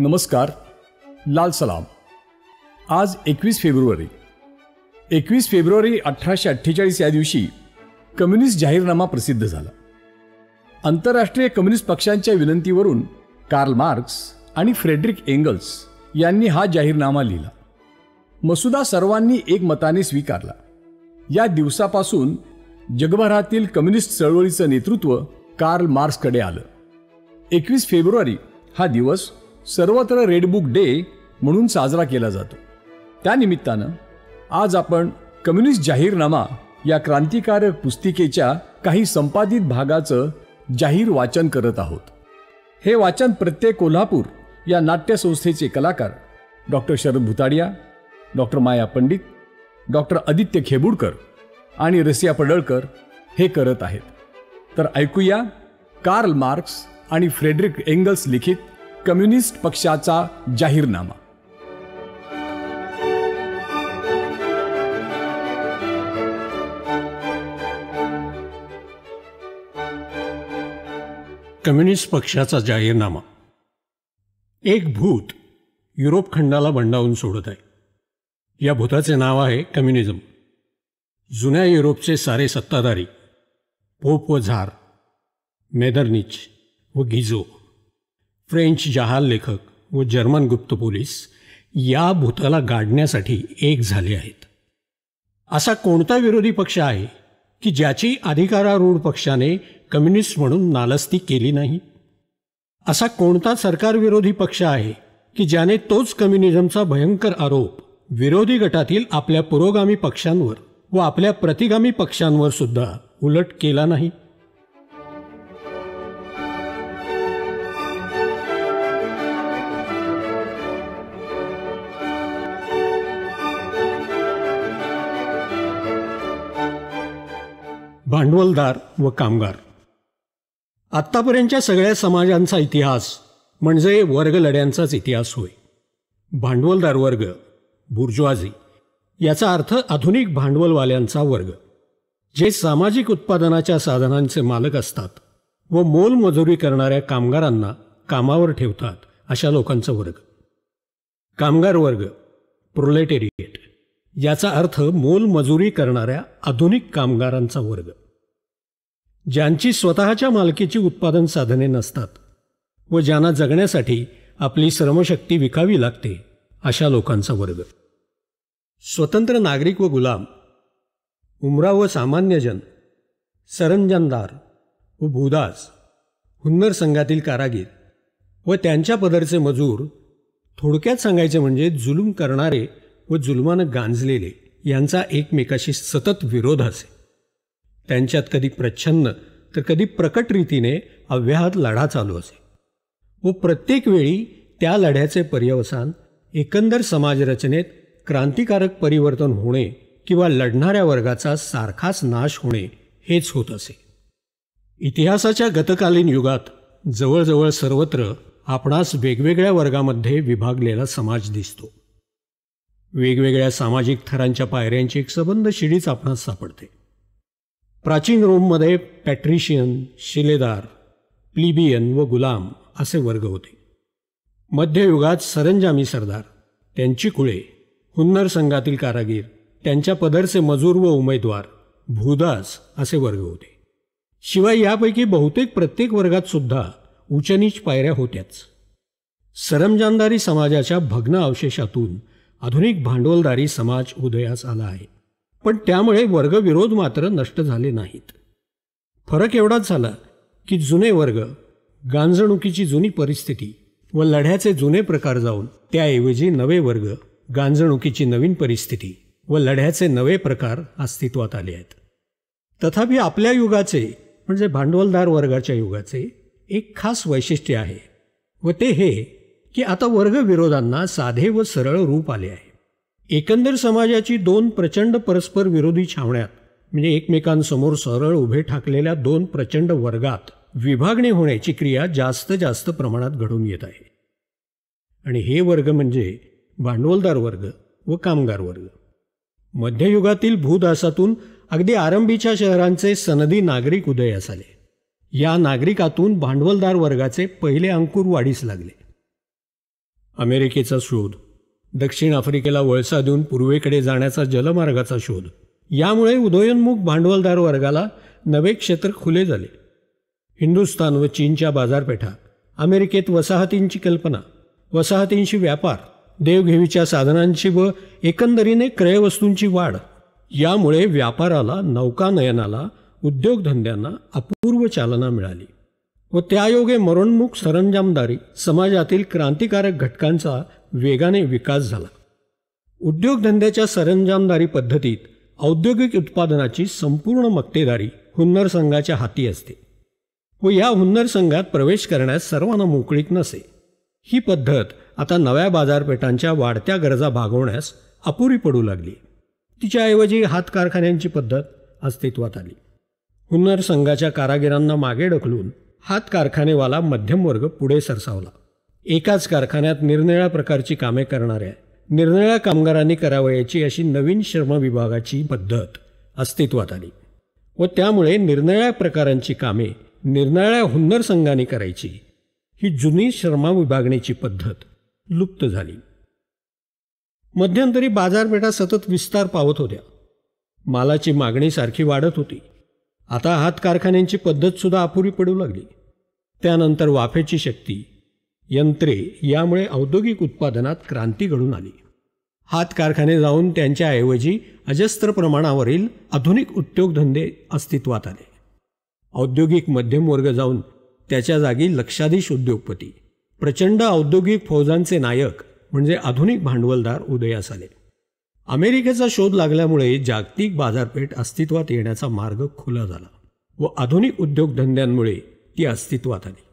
नमस्कार लाल सलाम आज एकवीस फेब्रुवारी एकवीस फेब्रुवारी अठराशे अठ्ठेचाळीस या दिवशी कम्युनिस्ट जाहीरनामा प्रसिद्ध झाला आंतरराष्ट्रीय कम्युनिस्ट पक्षांच्या विनंतीवरून कार्ल मार्क्स आणि फ्रेडरिक एंगल्स यांनी हा जाहीरनामा लिहिला मसुदा सर्वांनी एकमताने स्वीकारला या दिवसापासून जगभरातील कम्युनिस्ट चळवळीचं नेतृत्व कार्ल मार्क्सकडे आलं एकवीस फेब्रुवारी हा दिवस सर्वत्र रेडबुक डे म्हणून साजरा केला जातो त्यानिमित्तानं आज आपण कम्युनिस्ट जाहीरनामा या क्रांतिकारक पुस्तिकेच्या काही संपादित भागाचं जाहीर वाचन करत आहोत हे वाचन प्रत्येक कोल्हापूर या नाट्यसंस्थेचे कलाकार doctor Sharad Bhutadiya doctor Maya Pandit doctor Aditya Khebudkar आणि रसिया पडळकर हे करत आहेत तर ऐकूया कार्ल मार्क्स आणि फ्रेडरिक एंगल्स लिखित कम्युनिस्ट पक्षाचा जाहीरनामा कम्युनिस्ट पक्षाचा जाहीरनामा एक भूत युरोप खंडाला बंडावून सोडत आहे या भूताचे नाव आहे कम्युनिझम जुन्या युरोपचे सारे सत्ताधारी पोप व झार मेदरनिच व गिझो फ्रेंच जहाल लेखक व जर्मन गुप्त पोलीस या भूताला गाडण्यासाठी एक झाले आहेत असा कोणता विरोधी पक्ष आहे की ज्याची अधिकारारूढ पक्षाने कम्युनिस्ट म्हणून नालस्ती केली नाही असा कोणता सरकारविरोधी पक्ष आहे की ज्याने तोच कम्युनिझमचा भयंकर आरोप विरोधी गटातील आपल्या पुरोगामी पक्षांवर व आपल्या प्रतिगामी पक्षांवर सुद्धा उलट केला नाही भांडवलदार व कामगार आत्तापर्यंतच्या सगळ्या समाजांचा इतिहास म्हणजे वर्गलढ्यांचाच इतिहास होय भांडवलदार वर्ग बुर्जुआजी याचा अर्थ आधुनिक भांडवलवाल्यांचा वर्ग जे सामाजिक उत्पादनाच्या साधनांचे मालक असतात व मोलमजुरी करणाऱ्या कामगारांना कामावर ठेवतात अशा लोकांचा वर्ग कामगार वर्ग प्रोलेटेरिएट याचा अर्थ मोलमजुरी करणाऱ्या आधुनिक कामगारांचा वर्ग ज्यांची स्वतःच्या मालकीची उत्पादन साधने नसतात व ज्यांना जगण्यासाठी आपली श्रमशक्ती विकावी लागते अशा लोकांचा वर्ग स्वतंत्र नागरिक व गुलाम उमरा व सामान्यजन सरंजनदार व भूदास हुन्नर संघातील कारागीर व त्यांच्या पदरचे मजूर थोडक्यात सांगायचे म्हणजे जुलूम करणारे व जुलमानं गांजलेले यांचा एकमेकाशी सतत विरोध असे त्यांच्यात कधी प्रच्छन्न तर कधी प्रकट रीतीने अव्याहत लढा चालू असे व प्रत्येक वेळी त्या लढ्याचे पर्यवसान एकंदर समाजरचनेत क्रांतिकारक परिवर्तन होणे किंवा लढणाऱ्या वर्गाचा सारखाच नाश होणे हेच होत असे इतिहासाच्या गतकालीन युगात जवळजवळ सर्वत्र आपणास वेगवेगळ्या वर्गामध्ये विभागलेला समाज दिसतो वेगवेगळ्या सामाजिक थरांच्या पायऱ्यांची एक सबंध शिडीच आपणास सापडते प्राचीन रोममध्ये पॅट्रिशियन शिलेदार प्लिबियन व गुलाम असे वर्ग होते मध्ययुगात सरंजामी सरदार त्यांची कुळे हुन्नर संघातील कारागीर त्यांच्या पदरचे मजूर व उमेदवार भूदास असे वर्ग होते शिवाय यापैकी बहुतेक प्रत्येक वर्गात सुद्धा उचनीच पायऱ्या होत्याच सरमजानदारी समाजाच्या भग्न अवशेषातून आधुनिक भांडवलदारी समाज उदयास आला आहे पण त्यामुळे वर्गविरोध मात्र नष्ट झाले नाहीत फरक एवढाच झाला की जुने वर्ग गांजणुकीची जुनी परिस्थिती व लढ्याचे जुने प्रकार जाऊन त्याऐवजी नवे वर्ग गांजणुकीची नवीन परिस्थिती व लढ्याचे नवे प्रकार अस्तित्वात आले आहेत तथापि आपल्या युगाचे म्हणजे भांडवलदार वर्गाच्या युगाचे एक खास वैशिष्ट्य आहे व ते हे की आता वर्गविरोधांना साधे व सरळ रूप आले आहे एकंदर समाजाची दोन प्रचंड परस्पर विरोधी छावण्यात म्हणजे एकमेकांसमोर सरळ उभे ठाकलेल्या दोन प्रचंड वर्गात विभागणी होण्याची क्रिया जास्त जास्त प्रमाणात घडून येत आहे आणि हे वर्ग म्हणजे भांडवलदार वर्ग व कामगार वर्ग मध्ययुगातील भूदासातून अगदी आरंभीच्या शहरांचे सनदी नागरिक उदय आले या नागरिकातून भांडवलदार वर्गाचे पहिले अंकुर वाढीस लागले अमेरिकेचा शोध दक्षिण आफ्रिकेला वळसा देऊन पूर्वेकडे जाण्याचा जलमार्गाचा शोध यामुळे उदयोन्मुख भांडवलदार वर्गाला नवे क्षेत्र खुले झाले हिंदुस्थान व चीनच्या बाजारपेठा अमेरिकेत वसाहतींची कल्पना वसाहतींशी व्यापार देवघेवीच्या साधनांची व एकंदरीने क्रयवस्तूंची वाढ यामुळे व्यापाराला नौकानयनाला उद्योगधंद्यांना अपूर्व चालना मिळाली व त्यायोगे मरणमुख सरंजामदारी समाजातील क्रांतिकारक घटकांचा वेगाने विकास झाला उद्योगधंद्याच्या सरंजामदारी पद्धतीत औद्योगिक उत्पादनाची संपूर्ण मक्तेदारी हुन्नर संघाच्या हाती असते व या हुन्नर संघात प्रवेश करण्यास सर्वांना मोकळीक नसे ही पद्धत आता नव्या बाजारपेठांच्या वाढत्या गरजा भागवण्यास अपुरी पडू लागली तिच्याऐवजी हात कारखान्यांची पद्धत अस्तित्वात आली हुन्नर संघाच्या कारागिरांना मागे ढकलून हात कारखानेवाला मध्यमवर्ग पुढे सरसावला एकाच कारखान्यात निरनिळ्या प्रकारची कामे करणाऱ्या निरनिळ्या कामगारांनी करावयाची अशी नवीन श्रम विभागाची पद्धत अस्तित्वात आली व त्यामुळे निरनिळ्या प्रकारांची कामे निरनिळ्या हुन्नर संघाने करायची ही जुनी श्रम विभागणीची पद्धत लुप्त झाली मध्यंतरी बाजारपेठा सतत विस्तार पावत होत्या मालाची मागणी सारखी वाढत होती आता हात कारखान्यांची पद्धतसुद्धा अपुरी पडू लागली त्यानंतर वाफेची शक्ती यंत्रे यामुळे औद्योगिक उत्पादनात क्रांती घडून आली हात कारखाने जाऊन त्यांच्याऐवजी अजस्त्र प्रमाणावरील आधुनिक उद्योगधंदे अस्तित्वात आले औद्योगिक मध्यमवर्ग जाऊन त्याच्या जागी लक्षाधीश उद्योगपती प्रचंड औद्योगिक फौजांचे नायक म्हणजे आधुनिक भांडवलदार उदयास आले अमेरिकेचा शोध लागल्यामुळे जागतिक बाजारपेठ अस्तित्वात येण्याचा मार्ग खुला झाला व आधुनिक उद्योगधंद्यांमुळे ती अस्तित्वात आली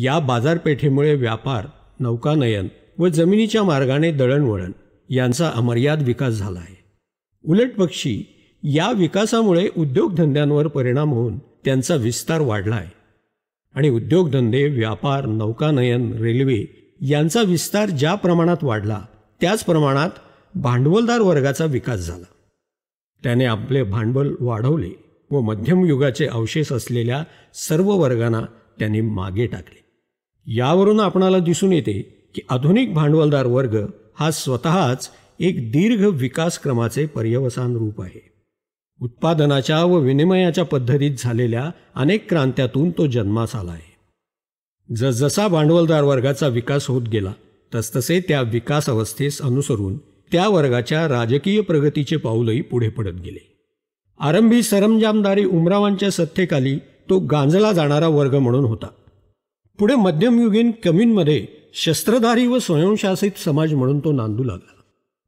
या बाजारपेठेमुळे व्यापार नौकानयन व जमिनीच्या मार्गाने दळणवळण यांचा अमर्याद विकास झाला आहे उलट पक्षी या विकासामुळे उद्योगधंद्यांवर परिणाम होऊन त्यांचा विस्तार वाढला आहे आणि उद्योगधंदे व्यापार नौकानयन रेल्वे यांचा विस्तार ज्या प्रमाणात वाढला त्याच प्रमाणात भांडवलदार वर्गाचा विकास झाला त्याने आपले भांडवल वाढवले व मध्यम युगाचे अवशेष असलेल्या सर्व वर्गांना त्यांनी मागे टाकले यावरून आपणाला दिसून येते की आधुनिक भांडवलदार वर्ग हा स्वतःच एक दीर्घ विकासक्रमाचे पर्यवसान रूप आहे उत्पादनाच्या व विनिमयाच्या पद्धतीत झालेल्या अनेक क्रांत्यातून तो जन्मास आला आहे जसजसा भांडवलदार वर्गाचा विकास होत गेला तसतसे त्या विकास अवस्थेस अनुसरून त्या वर्गाच्या राजकीय प्रगतीचे पाऊलही पुढे पडत गेले आरंभी सरंजामदारी उमरावांच्या सत्तेखाली तो गांजला जाणारा वर्ग म्हणून होता पुढे मध्यमयुगीन कम्युनमध्ये शस्त्रधारी व स्वयंशासित समाज म्हणून तो नांदू लागला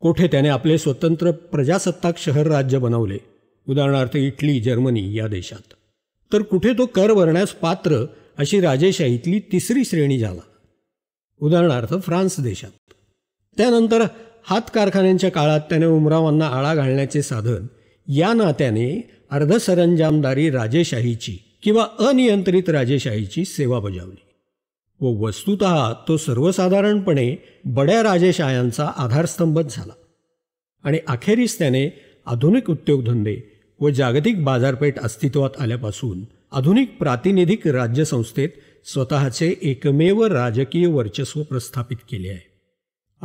कोठे त्याने आपले स्वतंत्र प्रजासत्ताक शहर राज्य बनवले उदाहरणार्थ इटली जर्मनी या देशात तर कुठे तो कर भरण्यास पात्र अशी राजेशाहीतली तिसरी श्रेणी झाला उदाहरणार्थ फ्रान्स देशात त्यानंतर हात कारखान्यांच्या काळात त्याने उमरावांना आळा घालण्याचे साधन या नात्याने अर्धसरंजामदारी राजेशाहीची किंवा अनियंत्रित राजेशाहीची सेवा बजावली व वस्तुत तो सर्वसाधारणपणे बड्या राजेशायांचा आधारस्तंभच झाला आणि अखेरीस त्याने आधुनिक उद्योगधंदे व जागतिक बाजारपेठ अस्तित्वात आल्यापासून आधुनिक प्रातिनिधिक राज्यसंस्थेत स्वतःचे एकमेव राजकीय वर्चस्व प्रस्थापित केले आहे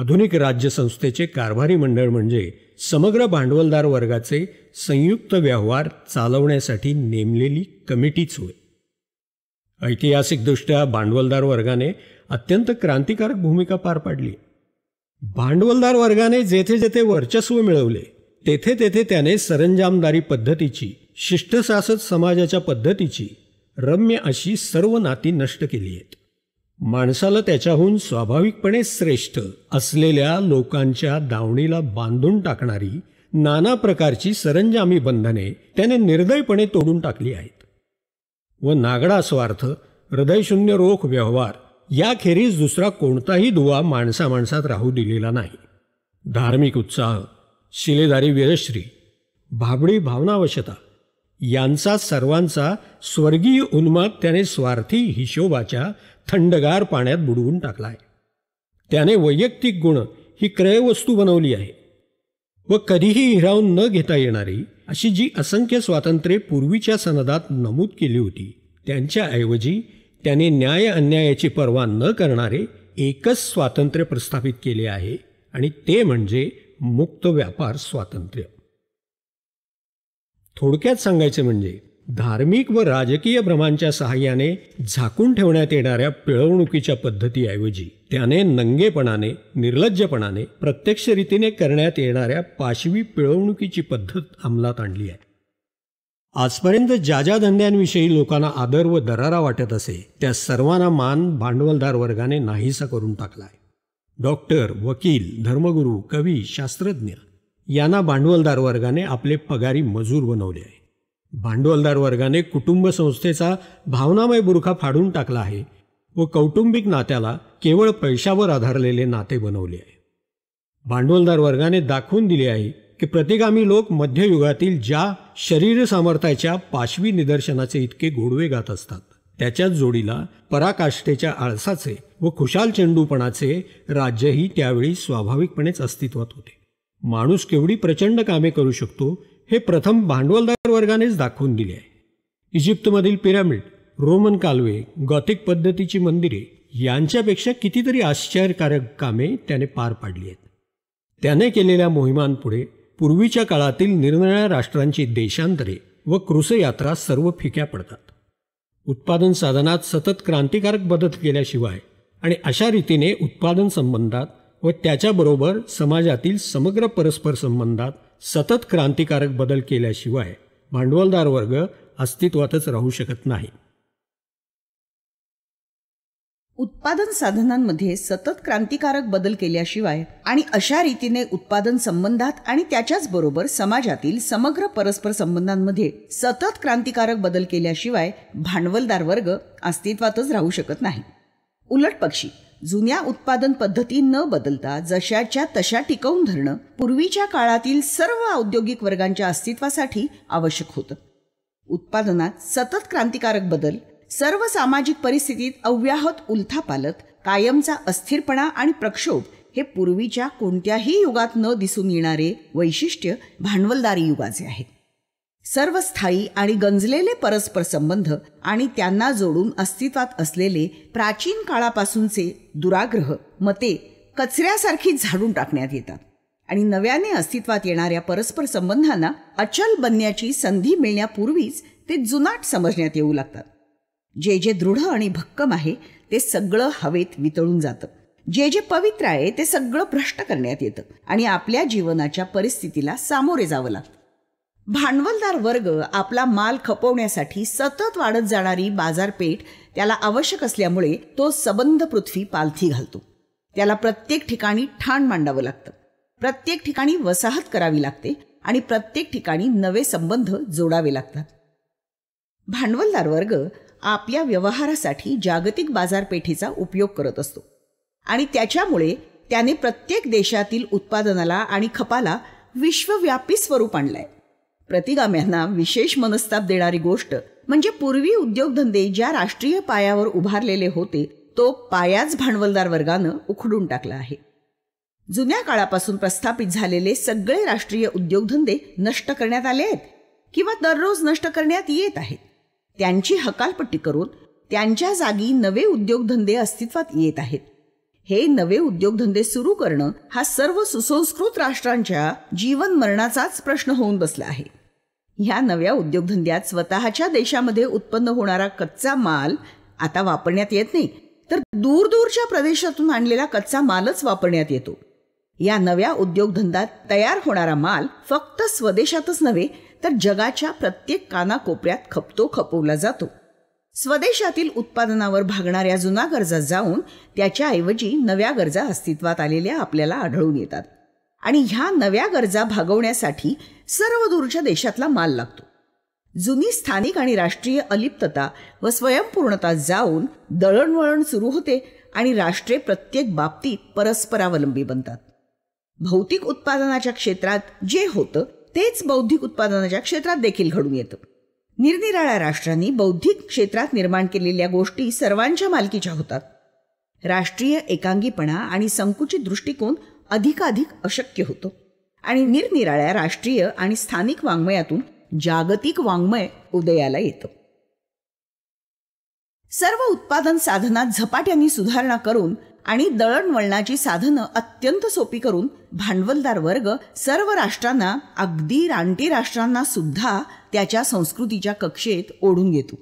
आधुनिक राज्यसंस्थेचे कारभारी मंडळ म्हणजे समग्र भांडवलदार वर्गाचे संयुक्त व्यवहार चालवण्यासाठी नेमलेली कमिटीच होय ऐतिहासिकदृष्ट्या भांडवलदार वर्गाने अत्यंत क्रांतिकारक भूमिका पार पाडली भांडवलदार वर्गाने जेथे जेथे वर्चस्व मिळवले तेथे तेथे त्याने सरंजामदारी पद्धतीची शिष्टशासत समाजाच्या पद्धतीची रम्य अशी सर्व नाती नष्ट केली आहेत माणसाला त्याच्याहून स्वाभाविकपणे श्रेष्ठ असलेल्या लोकांच्या दावणीला बांधून टाकणारी नाना प्रकारची सरंजामी बंधने त्याने निर्दयपणे तोडून टाकली आहेत व नागडा स्वार्थ हृदयशून्य रोख व्यवहार याखेरीज दुसरा कोणताही दुवा माणसा माणसात राहू दिलेला नाही धार्मिक उत्साह शिलेदारी वीरश्री भाबडी भावनावश्यता यांचा सर्वांचा स्वर्गीय उन्माद त्याने स्वार्थी हिशोबाच्या थंडगार पाण्यात बुडवून टाकला आहे त्याने वैयक्तिक गुण ही क्रयवस्तू बनवली आहे व कधीही हिरावून न घेता येणारी अशी जी असंख्य स्वातंत्र्ये पूर्वीच्या सनदात नमूद केली होती त्यांच्याऐवजी त्याने न्याय अन्यायाची पर्वा न करणारे एकच स्वातंत्र्य प्रस्थापित केले आहे आणि ते म्हणजे मुक्त व्यापार स्वातंत्र्य थोडक्यात सांगायचे म्हणजे धार्मिक व राजकीय भ्रमांच्या सहाय्याने झाकून ठेवण्यात येणाऱ्या पिळवणुकीच्या पद्धतीऐवजी त्याने नंगेपणाने निर्लज्जपणाने प्रत्यक्ष रीतीने करण्यात येणाऱ्या पाशवी पिळवणुकीची पद्धत अंमलात आणली आहे आजपर्यंत ज्या ज्या धंद्यांविषयी लोकांना आदर व दरारा वाटत असे त्या सर्वांना मान भांडवलदार वर्गाने नाहीसा करून टाकला आहे डॉक्टर वकील धर्मगुरू कवी शास्त्रज्ञ यांना भांडवलदार वर्गाने आपले पगारी मजूर बनवले आहे भांडवलदार वर्गाने कुटुंब संस्थेचा भावनामय बुरखा फाडून टाकला आहे व कौटुंबिक नात्याला केवळ पैशावर आधारलेले नाते बनवले आहे भांडवलदार वर्गाने दाखवून दिले आहे की प्रतिगामी लोक मध्ययुगातील ज्या शरीर सामर्थ्याच्या पाशवी निदर्शनाचे इतके गोडवे गात असतात त्याच्याच जोडीला पराकाष्ठेच्या आळसाचे व खुशाल चेंडूपणाचे राज्यही त्यावेळी स्वाभाविकपणेच अस्तित्वात होते माणूस केवढी प्रचंड कामे करू शकतो हे प्रथम भांडवलदार वर्गानेच दाखवून दिले आहे इजिप्तमधील पिरॅमिड रोमन कालवे गॉथिक पद्धतीची मंदिरे यांच्यापेक्षा कितीतरी आश्चर्यकारक कामे त्याने पार पाडली आहेत त्याने केलेल्या मोहिमांपुढे पूर्वीच्या काळातील निर्णया राष्ट्रांची देशांतरे व कृषयात्रा सर्व फिक्या पडतात उत्पादन साधनात सतत क्रांतिकारक बदल केल्याशिवाय आणि अशा रीतीने उत्पादन संबंधात व त्याच्याबरोबर समाजातील समग्र परस्पर संबंधात सतत क्रांतिकारक बदल केल्याशिवाय भांडवलदार वर्ग अस्तित्वातच राहू शकत नाही उत्पादन साधनांमध्ये सतत क्रांतिकारक बदल केल्याशिवाय आणि अशा रीतीने उत्पादन संबंधात आणि त्याच्याच बरोबर समाजातील समग्र परस्पर संबंधांमध्ये सतत क्रांतिकारक बदल केल्याशिवाय भांडवलदार वर्ग अस्तित्वातच राहू शकत नाही उलट पक्षी जुन्या उत्पादन पद्धती न बदलता जशाच्या तशा टिकवून धरणं पूर्वीच्या काळातील सर्व औद्योगिक वर्गांच्या अस्तित्वासाठी आवश्यक होतं उत्पादनात सतत क्रांतिकारक बदल सर्व सामाजिक परिस्थितीत अव्याहत उलथा कायमचा अस्थिरपणा आणि प्रक्षोभ हे पूर्वीच्या कोणत्याही युगात न दिसून येणारे वैशिष्ट्य भांडवलदारी युगाचे आहे सर्व स्थायी आणि गंजलेले परस्पर संबंध आणि त्यांना जोडून अस्तित्वात असलेले प्राचीन काळापासूनचे दुराग्रह मते कचऱ्यासारखी झाडून टाकण्यात येतात आणि नव्याने अस्तित्वात येणाऱ्या परस्पर संबंधांना अचल बनण्याची संधी मिळण्यापूर्वीच ते जुनाट समजण्यात येऊ लागतात जे जे दृढ आणि भक्कम आहे ते सगळं हवेत वितळून जातं जे जे पवित्र आहे ते सगळं भ्रष्ट करण्यात येतं आणि आपल्या जीवनाच्या परिस्थितीला सामोरे जावं लागतं भांडवलदार वर्ग आपला माल खपवण्यासाठी सतत वाढत जाणारी बाजारपेठ त्याला आवश्यक असल्यामुळे तो सबंध पृथ्वी पालथी घालतो त्याला प्रत्येक ठिकाणी ठाण मांडावं लागतं प्रत्येक ठिकाणी वसाहत करावी लागते आणि प्रत्येक ठिकाणी नवे संबंध जोडावे लागतात भांडवलदार वर्ग आपल्या व्यवहारासाठी जागतिक बाजारपेठेचा उपयोग करत असतो आणि त्याच्यामुळे त्याने प्रत्येक देशातील उत्पादनाला आणि खपाला विश्वव्यापी स्वरूप आणलं प्रतिगाम्यांना विशेष मनस्ताप देणारी गोष्ट म्हणजे पूर्वी उद्योगधंदे ज्या राष्ट्रीय पायावर उभारलेले होते तो पायाच भांडवलदार वर्गानं उखडून टाकला आहे जुन्या काळापासून प्रस्थापित झालेले सगळे राष्ट्रीय उद्योगधंदे नष्ट करण्यात आले आहेत किंवा दररोज नष्ट करण्यात येत आहेत त्यांची हकालपट्टी करून त्यांच्या जागी नवे उद्योगधंदे अस्तित्वात येत आहेत हे नवे उद्योगधंदे सुरू करणं हा सर्व सुसंस्कृत राष्ट्रांच्या जीवन मरणाचाच प्रश्न होऊन बसला आहे ह्या नव्या उद्योगधंद्यात स्वतःच्या देशामध्ये उत्पन्न होणारा कच्चा माल आता वापरण्यात येत नाही तर दूरदूरच्या प्रदेशातून आणलेला कच्चा मालच वापरण्यात येतो या नव्या उद्योगधंद्यात तयार होणारा माल फक्त स्वदेशातच नव्हे तर जगाच्या प्रत्येक कानाकोपऱ्यात खपतो खपवला जातो स्वदेशातील उत्पादनावर भागणाऱ्या जुना गरजा जाऊन त्याच्याऐवजी नव्या गरजा अस्तित्वात आलेल्या आपल्याला आढळून येतात आणि ह्या नव्या गरजा भागवण्यासाठी सर्व दूरच्या देशातला माल लागतो जुनी स्थानिक आणि राष्ट्रीय अलिप्तता व स्वयंपूर्णता जाऊन दळणवळण सुरू होते आणि राष्ट्रे प्रत्येक बाबतीत परस्परावलंबी बनतात भौतिक उत्पादनाच्या क्षेत्रात जे होतं तेच बौद्धिक उत्पादनाच्या क्षेत्रात देखील घडून येतं निरनिराळ्या राष्ट्रांनी बौद्धिक क्षेत्रात निर्माण केलेल्या गोष्टी सर्वांच्या मालकीच्या होतात राष्ट्रीय एकांगीपणा आणि संकुचित दृष्टिकोन अधिकाधिक अशक्य होतो आणि निरनिराळ्या राष्ट्रीय आणि स्थानिक वाङ्मयातून जागतिक वाङ्मय उदयाला येतं सर्व उत्पादन साधनात झपाट्याने सुधारणा करून आणि दळणवळणाची साधनं अत्यंत सोपी करून भांडवलदार वर्ग सर्व राष्ट्रांना अगदी रानटी राष्ट्रांना सुद्धा त्याच्या संस्कृतीच्या कक्षेत ओढून घेतो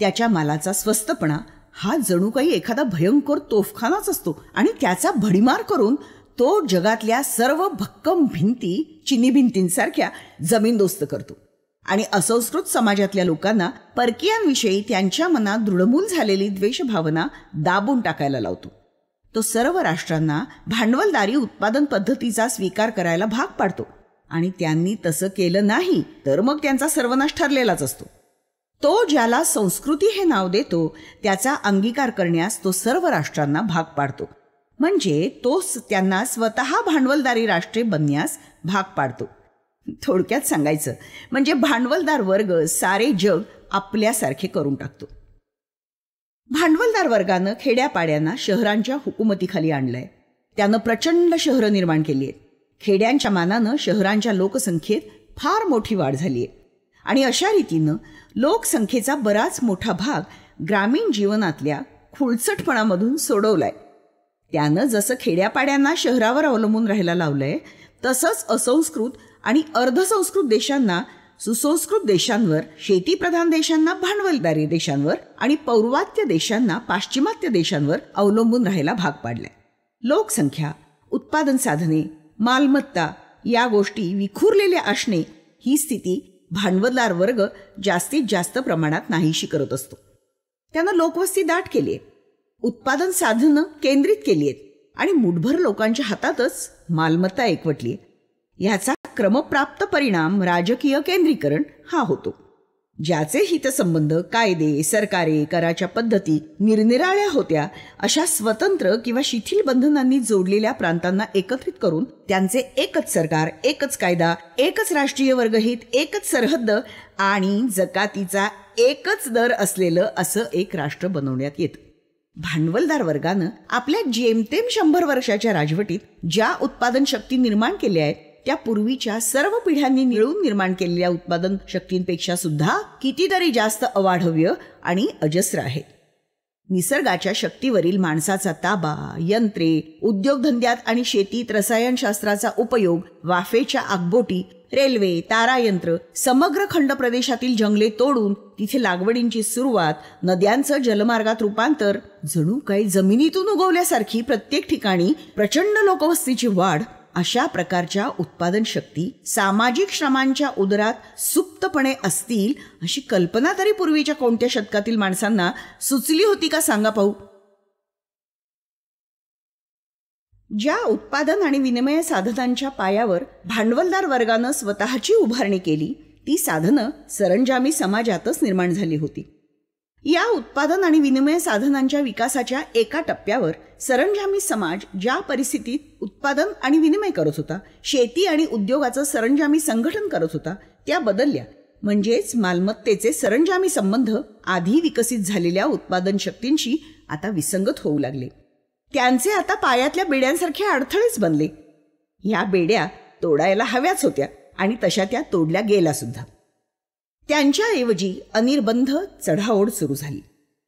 त्याच्या मालाचा स्वस्तपणा हा जणू काही एखादा भयंकर तोफखानाच असतो आणि त्याचा भडीमार करून तो जगातल्या सर्व भक्कम भिंती चिनी भिंतींसारख्या जमीनदोस्त करतो आणि असंस्कृत समाजातल्या लोकांना परकीयांविषयी त्यांच्या मनात दृढमूल झालेली द्वेषभावना दाबून टाकायला लावतो तो सर्व राष्ट्रांना भांडवलदारी उत्पादन पद्धतीचा स्वीकार करायला भाग पाडतो आणि त्यांनी तसं केलं नाही तर मग त्यांचा सर्वनाश ठरलेलाच असतो तो ज्याला संस्कृती हे नाव देतो त्याचा अंगीकार करण्यास तो सर्व राष्ट्रांना भाग पाडतो म्हणजे तोच त्यांना स्वतः भांडवलदारी राष्ट्रे बनण्यास भाग पाडतो थोडक्यात सांगायचं म्हणजे भांडवलदार वर्ग सारे जग आपल्यासारखे करून टाकतो भांडवलदार वर्गानं खेड्यापाड्यांना शहरांच्या हुकुमतीखाली आणलंय त्यानं प्रचंड शहरं निर्माण केली आहेत खेड्यांच्या मानानं शहरांच्या लोकसंख्येत फार मोठी वाढ झाली आहे आणि अशा रीतीनं लोकसंख्येचा बराच मोठा भाग ग्रामीण जीवनातल्या खुळचटपणामधून सोडवलाय त्यानं जसं खेड्यापाड्यांना शहरावर अवलंबून राहायला लावलंय तसंच असंस्कृत आणि अर्धसंस्कृत देशांना सुसंस्कृत देशांवर शेतीप्रधान देशांना भांडवलदारी देशांवर आणि पौर्वात्य देशांना पाश्चिमात्य देशांवर अवलंबून राहायला भाग पाडलाय लोकसंख्या उत्पादन साधने मालमत्ता या गोष्टी विखुरलेल्या असणे ही स्थिती भांडवलदार वर्ग जास्तीत जास्त प्रमाणात नाहीशी करत असतो त्यानं लोकवस्ती दाट केली आहे उत्पादन साधनं केंद्रित केली आहेत आणि मुठभर लोकांच्या हातातच मालमत्ता एकवटली याचा क्रमप्राप्त परिणाम राजकीय केंद्रीकरण हा होतो ज्याचे हितसंबंध कायदे सरकारे कराच्या पद्धती निरनिराळ्या होत्या अशा स्वतंत्र किंवा शिथिल बंधनांनी जोडलेल्या प्रांतांना एकत्रित करून त्यांचे एकच सरकार एकच कायदा एकच राष्ट्रीय वर्गहित एकच सरहद्द आणि जकातीचा एकच दर असलेलं असं एक राष्ट्र बनवण्यात येतं भांडवलदार वर्गानं आपल्या जेमतेम शंभर वर्षाच्या राजवटीत ज्या उत्पादन शक्ती निर्माण केल्या आहेत त्या पूर्वीच्या सर्व पिढ्यांनी मिळून निर्माण केलेल्या उत्पादन शक्तींपेक्षा सुद्धा कितीतरी जास्त अवाढव्य आणि अजस्र आहे निसर्गाच्या शक्तीवरील माणसाचा ताबा यंत्रे उद्योगधंद्यात आणि शेतीत रसायनशास्त्राचा उपयोग वाफेच्या आगबोटी रेल्वे तारायंत्र समग्र खंड प्रदेशातील जंगले तोडून तिथे लागवडींची सुरुवात नद्यांचं जलमार्गात रूपांतर जणू काही जमिनीतून उगवल्यासारखी प्रत्येक ठिकाणी प्रचंड लोकवस्तीची वाढ अशा प्रकारच्या उत्पादन शक्ती सामाजिक श्रमांच्या उदरात सुप्तपणे असतील अशी कल्पना तरी पूर्वीच्या कोणत्या शतकातील माणसांना सुचली होती का सांगा पाहू ज्या उत्पादन आणि विनिमय साधनांच्या पायावर भांडवलदार वर्गानं स्वतःची उभारणी केली ती साधनं सरंजामी समाजातच निर्माण झाली होती या उत्पादन आणि विनिमय साधनांच्या विकासाच्या एका टप्प्यावर सरंजामी समाज ज्या परिस्थितीत उत्पादन आणि विनिमय करत होता शेती आणि उद्योगाचं सरंजामी संघटन करत होता त्या बदलल्या म्हणजेच मालमत्तेचे सरंजामी संबंध आधी विकसित झालेल्या उत्पादन शक्तींशी आता विसंगत होऊ लागले त्यांचे आता पायातल्या बेड्यांसारखे अडथळेच बनले ह्या बेड्या तोडायला हव्याच होत्या आणि तशा त्या तोडल्या गेल्या सुद्धा त्यांच्याऐवजी अनिर्बंध चढाओढ सुरू झाली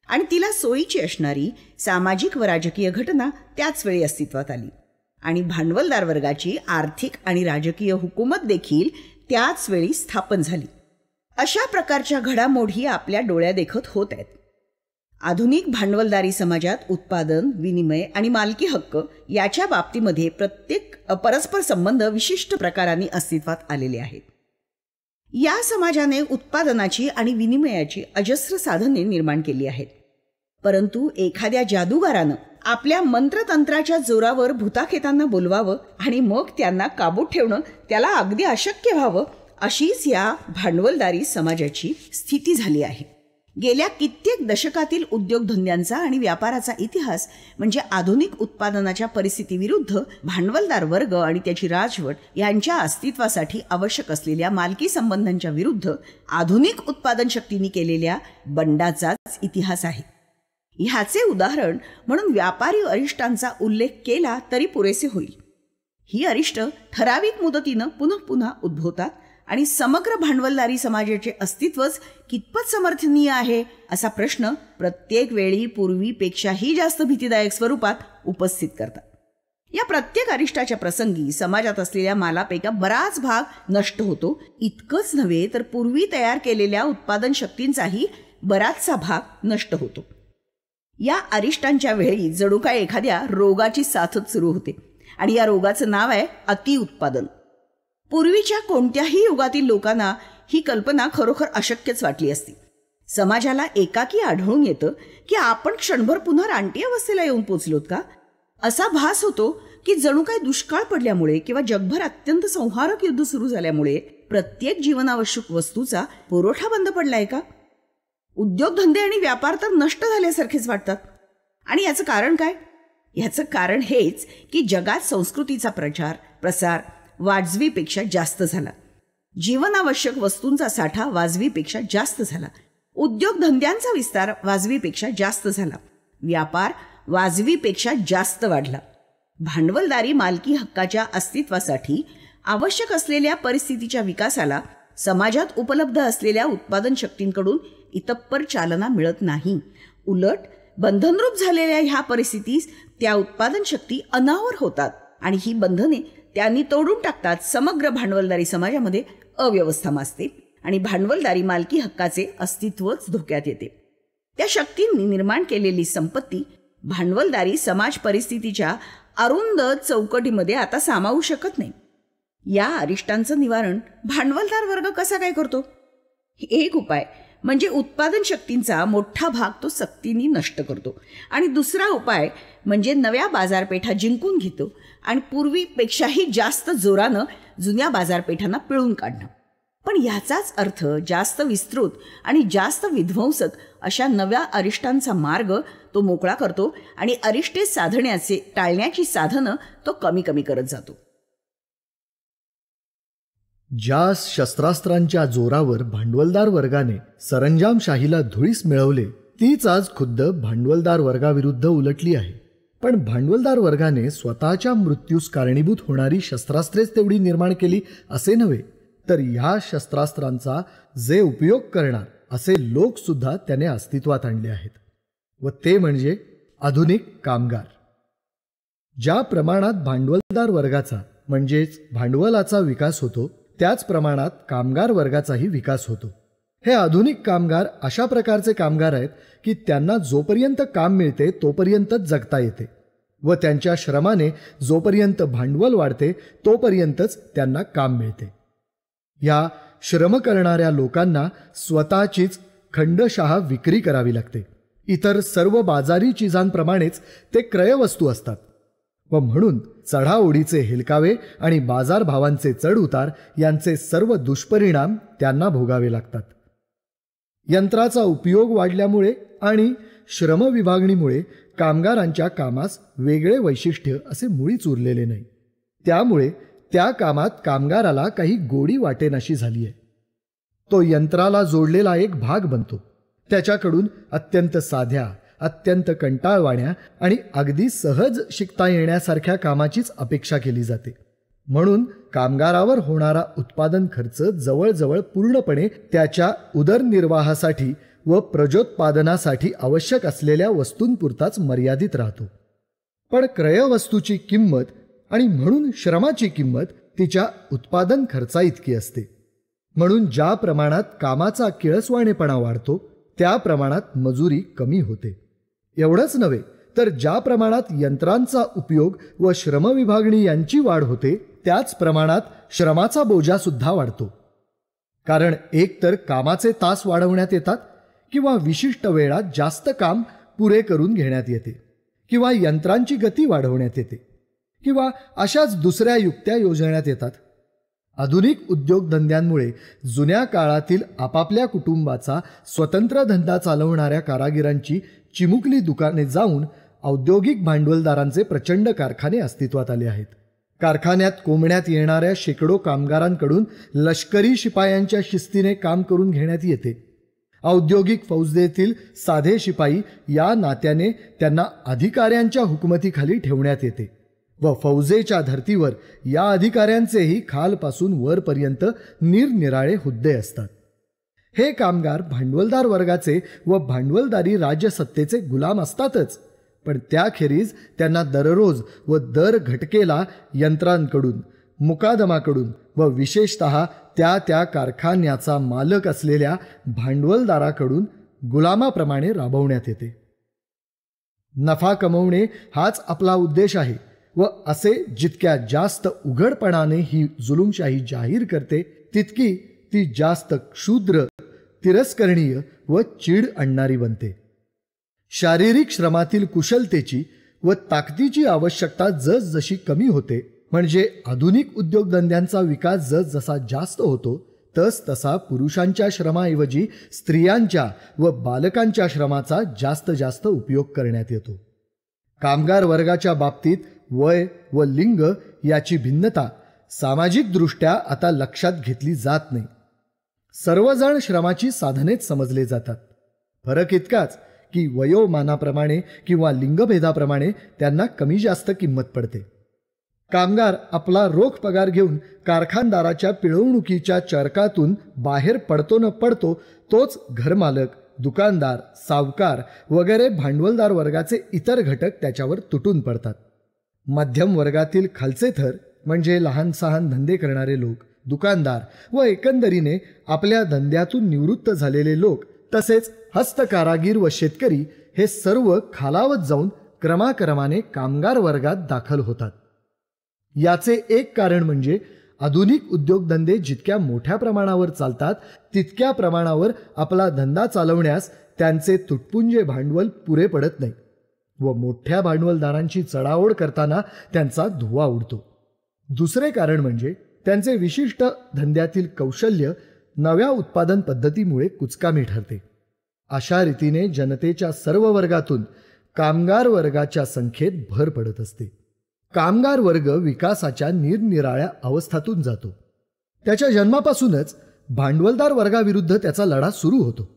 आणि तिला सोयीची असणारी सामाजिक व राजकीय घटना त्याच वेळी अस्तित्वात आली आणि भांडवलदार वर्गाची आर्थिक आणि राजकीय हुकूमत देखील त्याच वेळी स्थापन झाली अशा प्रकारच्या घडामोडी आपल्या देखत होत आहेत आधुनिक भांडवलदारी समाजात उत्पादन विनिमय आणि मालकी हक्क याच्या बाबतीमध्ये प्रत्येक परस्पर संबंध विशिष्ट प्रकाराने अस्तित्वात आलेले आहेत या समाजाने उत्पादनाची आणि विनिमयाची अजस्र साधने निर्माण केली आहेत परंतु एखाद्या जादूगारानं आपल्या मंत्रतंत्राच्या जोरावर भूताखेतांना बोलवावं आणि मग त्यांना काबूत ठेवणं त्याला अगदी अशक्य व्हावं अशीच या भांडवलदारी समाजाची स्थिती झाली आहे गेल्या कित्येक दशकातील उद्योगधंद्यांचा आणि व्यापाराचा इतिहास म्हणजे आधुनिक उत्पादनाच्या परिस्थितीविरुद्ध भांडवलदार वर्ग आणि त्याची राजवट यांच्या अस्तित्वासाठी आवश्यक असलेल्या मालकी संबंधांच्या विरुद्ध आधुनिक उत्पादन शक्तीने केलेल्या बंडाचाच इतिहास आहे ह्याचे उदाहरण म्हणून व्यापारी अरिष्टांचा उल्लेख केला तरी पुरेसे होईल ही अरिष्ट ठराविक मुदतीनं पुन्हा पुन्हा उद्भवतात आणि समग्र भांडवलदारी समाजाचे अस्तित्वच कितपत समर्थनीय आहे असा प्रश्न प्रत्येक वेळी पूर्वीपेक्षाही जास्त भीतीदायक स्वरूपात उपस्थित करतात या प्रत्येक अरिष्टाच्या प्रसंगी समाजात असलेल्या मालापैका बराच भाग नष्ट होतो इतकंच नव्हे तर पूर्वी तयार केलेल्या उत्पादन शक्तींचाही बराचसा भाग नष्ट होतो या अरिष्टांच्या वेळी जणू काय एखाद्या रोगाची साथच सुरू होते आणि या रोगाचं नाव आहे अतिउत्पादन पूर्वीच्या कोणत्याही युगातील लोकांना ही कल्पना खरोखर अशक्यच वाटली असती समाजाला एकाकी आढळून येतं की आपण क्षणभर पुन्हा रानटी अवस्थेला येऊन पोचलोत का असा भास होतो की जणू काय दुष्काळ पडल्यामुळे किंवा जगभर अत्यंत संहारक युद्ध सुरू झाल्यामुळे प्रत्येक जीवनावश्यक वस्तूचा पुरवठा बंद पडलाय का उद्योगधंदे आणि व्यापार तर नष्ट झाल्यासारखेच वाटतात आणि याचं कारण काय याचं कारण हेच की जगात संस्कृतीचा प्रचार प्रसार वाजवीपेक्षा जास्त झाला जीवनावश्यक वस्तूंचा साठा वाजवीपेक्षा जास्त झाला उद्योगधंद्यांचा विस्तार वाजवीपेक्षा जास्त झाला व्यापार वाजवीपेक्षा जास्त वाढला भांडवलदारी मालकी हक्काच्या अस्तित्वासाठी आवश्यक असलेल्या परिस्थितीच्या विकासाला समाजात उपलब्ध असलेल्या उत्पादन शक्तींकडून इतप्पर चालना मिळत नाही उलट बंधनरूप झालेल्या ह्या परिस्थितीस त्या उत्पादन शक्ती अनावर होतात आणि ही बंधने त्यांनी तोडून टाकतात समग्र भांडवलदारी समाजामध्ये अव्यवस्था माजते आणि भांडवलदारी मालकी हक्काचे अस्तित्वच धोक्यात येते त्या शक्तींनी निर्माण केलेली संपत्ती भांडवलदारी समाज परिस्थितीच्या अरुंद चौकटीमध्ये आता सामावू शकत नाही या अरिष्टांचं निवारण भांडवलदार वर्ग कसा काय करतो एक उपाय म्हणजे उत्पादन शक्तींचा मोठा भाग तो सक्तीने नष्ट करतो आणि दुसरा उपाय म्हणजे नव्या बाजारपेठा जिंकून घेतो आणि पूर्वीपेक्षाही जास्त जोरानं जुन्या बाजारपेठांना पिळून काढणं पण याचाच अर्थ जास्त विस्तृत आणि जास्त विध्वंसक अशा नव्या अरिष्टांचा मार्ग तो मोकळा करतो आणि अरिष्टे साधण्याचे टाळण्याची साधनं तो कमी कमी करत जातो ज्या शस्त्रास्त्रांच्या जोरावर भांडवलदार वर्गाने सरंजामशाहीला धुळीस मिळवले तीच आज खुद्द भांडवलदार वर्गाविरुद्ध उलटली आहे पण भांडवलदार वर्गाने स्वतःच्या मृत्यूस कारणीभूत होणारी शस्त्रास्त्रेच तेवढी निर्माण केली असे नव्हे तर ह्या शस्त्रास्त्रांचा जे उपयोग करणार असे लोकसुद्धा त्याने अस्तित्वात आणले आहेत व ते म्हणजे आधुनिक कामगार ज्या प्रमाणात भांडवलदार वर्गाचा म्हणजेच भांडवलाचा विकास होतो त्याच प्रमाणात कामगार वर्गाचाही विकास होतो हे आधुनिक कामगार अशा प्रकारचे कामगार आहेत की त्यांना जोपर्यंत काम मिळते तोपर्यंतच जगता येते व त्यांच्या श्रमाने जोपर्यंत भांडवल वाढते तोपर्यंतच त्यांना काम मिळते या श्रम करणाऱ्या लोकांना स्वतःचीच खंडशहा विक्री करावी लागते इतर सर्व बाजारी चिजांप्रमाणेच ते क्रयवस्तू असतात व म्हणून चढाओढीचे हेलकावे आणि बाजारभावांचे चढउतार यांचे सर्व दुष्परिणाम त्यांना भोगावे लागतात यंत्राचा उपयोग वाढल्यामुळे आणि श्रमविभागणीमुळे कामगारांच्या कामास वेगळे वैशिष्ट्य असे मुळीच उरलेले नाही त्यामुळे त्या कामात कामगाराला काही गोडी वाटेनाशी झाली आहे तो यंत्राला जोडलेला एक भाग बनतो त्याच्याकडून अत्यंत साध्या अत्यंत कंटाळवाण्या आणि अगदी सहज शिकता येण्यासारख्या कामाचीच अपेक्षा केली जाते म्हणून कामगारावर होणारा उत्पादन खर्च जवळजवळ पूर्णपणे त्याच्या उदरनिर्वाहासाठी व प्रजोत्पादनासाठी आवश्यक असलेल्या वस्तूंपुरताच मर्यादित राहतो पण क्रयवस्तूची किंमत आणि म्हणून श्रमाची किंमत तिच्या उत्पादन खर्चा इतकी असते म्हणून ज्या प्रमाणात कामाचा किळसवाणेपणा वाढतो त्या प्रमाणात मजुरी कमी होते एवढंच नव्हे तर ज्या प्रमाणात यंत्रांचा उपयोग व श्रमविभागणी यांची वाढ होते त्याच प्रमाणात श्रमाचा बोजा सुद्धा वाढतो कारण एकतर कामाचे तास वाढवण्यात येतात किंवा विशिष्ट वेळात जास्त काम पुरे करून घेण्यात येते किंवा यंत्रांची गती वाढवण्यात येते किंवा अशाच दुसऱ्या युक्त्या योजण्यात येतात आधुनिक उद्योगधंद्यांमुळे जुन्या काळातील आपापल्या कुटुंबाचा स्वतंत्र धंदा चालवणाऱ्या कारागिरांची चिमुकली दुकाने जाऊन औद्योगिक भांडवलदारांचे प्रचंड कारखाने अस्तित्वात आले आहेत कारखान्यात कोंबण्यात येणाऱ्या शेकडो कामगारांकडून लष्करी शिपायांच्या शिस्तीने काम करून घेण्यात येते औद्योगिक फौजदेतील साधे शिपाई या नात्याने त्यांना अधिकाऱ्यांच्या हुकमतीखाली ठेवण्यात येते व फौजेच्या धर्तीवर या अधिकाऱ्यांचेही खालपासून वरपर्यंत निरनिराळे हुद्दे असतात हे कामगार भांडवलदार वर्गाचे व भांडवलदारी राज्यसत्तेचे गुलाम असतातच पण त्याखेरीज त्यांना दररोज व दर घटकेला यंत्रांकडून मुकादमाकडून व विशेषत त्या त्या कारखान्याचा मालक असलेल्या भांडवलदाराकडून गुलामाप्रमाणे राबवण्यात येते नफा कमवणे हाच आपला उद्देश आहे व असे जितक्या जास्त उघडपणाने ही जुलुमशाही जाहीर करते तितकी ती जास्त क्षुद्र तिरस्करणीय व चीड आणणारी बनते शारीरिक श्रमातील कुशलतेची व ताकदीची आवश्यकता जसजशी कमी होते म्हणजे आधुनिक उद्योगधंद्यांचा विकास जसजसा जास्त होतो तस तसा पुरुषांच्या श्रमाऐवजी स्त्रियांच्या व बालकांच्या श्रमाचा जास्त जास्त उपयोग करण्यात येतो कामगार वर्गाच्या बाबतीत वय व लिंग याची भिन्नता सामाजिकदृष्ट्या आता लक्षात घेतली जात नाही सर्वजण श्रमाची साधनेच समजले जातात फरक इतकाच की वयोमानाप्रमाणे किंवा लिंगभेदाप्रमाणे त्यांना कमी जास्त किंमत पडते कामगार आपला रोख पगार घेऊन कारखानदाराच्या पिळवणुकीच्या चरकातून बाहेर पडतो न पडतो तोच घरमालक दुकानदार सावकार वगैरे भांडवलदार वर्गाचे इतर घटक त्याच्यावर तुटून पडतात मध्यम वर्गातील खालचे थर म्हणजे लहान सहान धंदे करणारे लोक दुकानदार व एकंदरीने आपल्या धंद्यातून निवृत्त झालेले लोक तसेच हस्तकारागीर व शेतकरी हे सर्व खालावत जाऊन क्रमाक्रमाने कामगार वर्गात दाखल होतात याचे एक कारण म्हणजे आधुनिक उद्योगधंदे जितक्या मोठ्या प्रमाणावर चालतात तितक्या प्रमाणावर आपला धंदा चालवण्यास त्यांचे तुटपुंजे भांडवल पुरे पडत नाही व मोठ्या भांडवलदारांची चढाओढ करताना त्यांचा धुवा उडतो दुसरे कारण म्हणजे त्यांचे विशिष्ट धंद्यातील कौशल्य नव्या उत्पादन पद्धतीमुळे कुचकामी ठरते अशा रीतीने जनतेच्या सर्व वर्गातून कामगार वर्गाच्या संख्येत भर पडत असते कामगार वर्ग विकासाच्या निरनिराळ्या अवस्थातून जातो त्याच्या जन्मापासूनच भांडवलदार वर्गाविरुद्ध त्याचा लढा सुरू होतो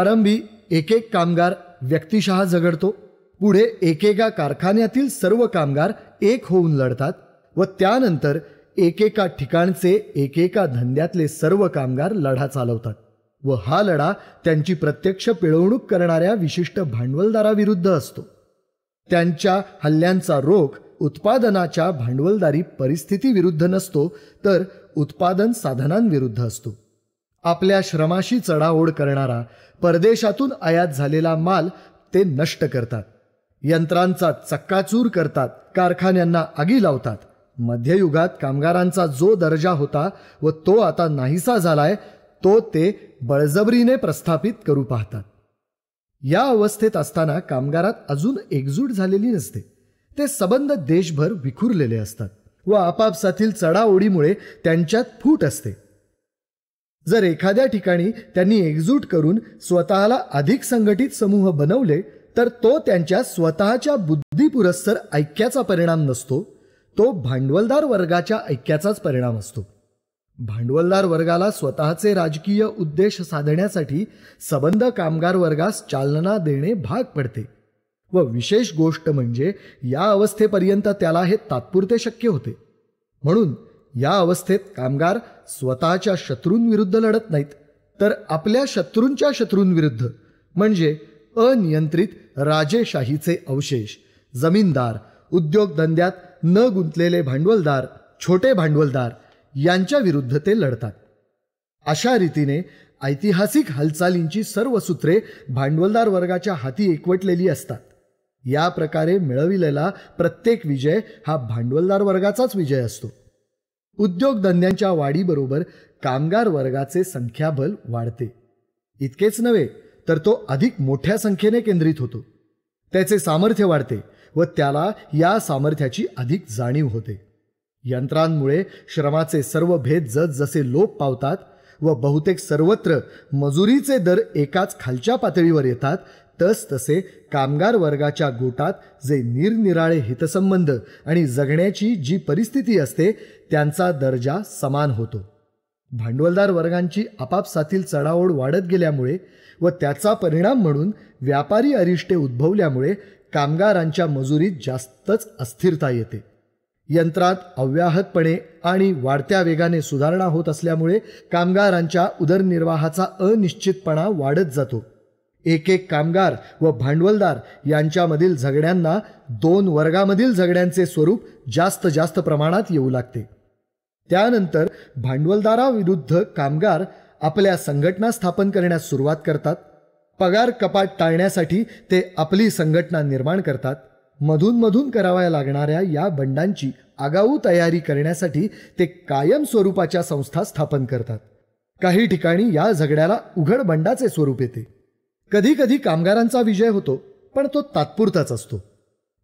आरंभी एक एक कामगार व्यक्तिशः झगडतो पुढे एकेका कारखान्यातील सर्व कामगार एक होऊन लढतात व त्यानंतर एकेका ठिकाणचे एकेका धंद्यातले सर्व कामगार लढा चालवतात व हा लढा त्यांची प्रत्यक्ष पिळवणूक करणाऱ्या विशिष्ट भांडवलदाराविरुद्ध असतो त्यांच्या हल्ल्यांचा रोख उत्पादनाच्या भांडवलदारी परिस्थितीविरुद्ध नसतो तर उत्पादन साधनांविरुद्ध असतो आपल्या श्रमाशी चढाओढ करणारा परदेशातून आयात झालेला माल ते नष्ट करतात यंत्रांचा चक्काचूर करतात कारखान्यांना आगी लावतात मध्ययुगात कामगारांचा जो दर्जा होता व तो आता नाहीसा झालाय तो ते बळजबरीने प्रस्थापित करू पाहतात या अवस्थेत असताना कामगारात अजून एकजूट झालेली नसते ते सबंध देशभर विखुरलेले असतात व आपापसातील चढाओढीमुळे त्यांच्यात फूट असते जर एखाद्या ठिकाणी त्यांनी एकजूट करून स्वतःला अधिक संघटित समूह बनवले तर तो त्यांच्या स्वतःच्या बुद्धीपुरस्सर ऐक्याचा परिणाम नसतो तो भांडवलदार वर्गाच्या ऐक्याचाच परिणाम असतो भांडवलदार वर्गाला स्वतःचे राजकीय उद्देश साधण्यासाठी सबंध कामगार वर्गास चालना देणे भाग पडते व विशेष गोष्ट म्हणजे या अवस्थेपर्यंत त्याला हे तात्पुरते शक्य होते म्हणून या अवस्थेत कामगार स्वतःच्या शत्रूंविरुद्ध लढत नाहीत तर आपल्या शत्रूंच्या शत्रूंविरुद्ध म्हणजे अनियंत्रित राजेशाहीचे अवशेष जमीनदार उद्योगधंद्यात न गुंतलेले भांडवलदार छोटे भांडवलदार यांच्या विरुद्ध ते लढतात अशा रीतीने ऐतिहासिक हालचालींची सर्व सूत्रे भांडवलदार वर्गाच्या हाती एकवटलेली असतात या प्रकारे मिळविलेला प्रत्येक विजय हा भांडवलदार वर्गाचाच विजय असतो उद्योगधंद्यांच्या वाढीबरोबर कामगार वर्गाचे संख्याबल वाढते इतकेच नव्हे तर तो अधिक मोठ्या संख्येने केंद्रित होतो त्याचे सामर्थ्य वाढते व त्याला या सामर्थ्याची अधिक जाणीव होते यंत्रांमुळे श्रमाचे सर्व भेद जसजसे लोप पावतात व बहुतेक सर्वत्र मजुरीचे दर एकाच खालच्या पातळीवर येतात तस तसे कामगार वर्गाच्या गोटात जे निरनिराळे हितसंबंध आणि जगण्याची जी परिस्थिती असते त्यांचा दर्जा समान होतो भांडवलदार वर्गांची आपापसातील चढाओढ वाढत गेल्यामुळे व त्याचा परिणाम म्हणून व्यापारी अरिष्टे उद्भवल्यामुळे कामगारांच्या मजुरीत जास्तच अस्थिरता येते यंत्रात अव्याहतपणे आणि वाढत्या वेगाने सुधारणा होत असल्यामुळे कामगारांच्या उदरनिर्वाहाचा अनिश्चितपणा वाढत जातो एक एक कामगार व भांडवलदार यांच्यामधील झगड्यांना दोन वर्गामधील झगड्यांचे स्वरूप जास्त जास्त प्रमाणात येऊ लागते त्यानंतर भांडवलदाराविरुद्ध कामगार आपल्या संघटना स्थापन करण्यास सुरुवात करतात पगार कपात टाळण्यासाठी ते आपली संघटना निर्माण करतात मधूनमधून कराव्या लागणाऱ्या या बंडांची आगाऊ तयारी करण्यासाठी ते कायम स्वरूपाच्या संस्था स्थापन करतात काही ठिकाणी या झगड्याला उघड बंडाचे स्वरूप येते कधी कधी कामगारांचा विजय होतो पण तो तात्पुरताच असतो